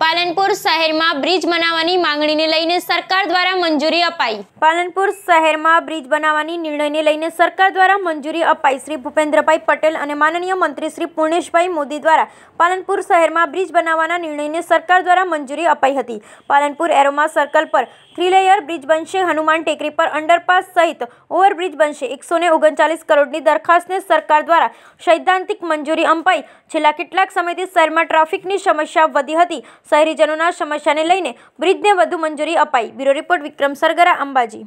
પાલનપુર શહેરમાં બ્રિજ બનાવવાની માંગણીને લઈને સરકાર દ્વારા મંજૂરી અપાઈ પાલનપુર શહેરમાં બ્રિજ બનાવવાની નિર્ણયને લઈને સરકાર દ્વારા મંજૂરી અપાઈ શ્રી ભૂપેન્દ્રભાઈ પટેલ અને માનનીય મંત્રી શ્રી પૂર્ણેશભાઈ મોદી દ્વારા પાલનપુર શહેરમાં બ્રિજ બનાવવાના નિર્ણયને સરકાર દ્વારા મંજૂરી અપાઈ હતી પાલનપુર એરોમા સર્કલ પર થ્રી લેયર બ્રિજ બનશે હનુમાન ટેકરી પર અંડરપાસ સહિત ઓવરબ્રિજ બનશે એકસો ઓગણચાલીસ કરોડની દરખાસ્તને સરકાર દ્વારા સૈદ્ધાંતિક મંજૂરી અપાઈ છેલ્લા કેટલાક સમયથી શહેરમાં ટ્રાફિકની સમસ્યા વધી હતી શહેરીજનોના સમસ્યાને લઈને બ્રિજને વધુ મંજૂરી અપાઈ બ્યુરો રિપોર્ટ વિક્રમ સરગરા અંબાજી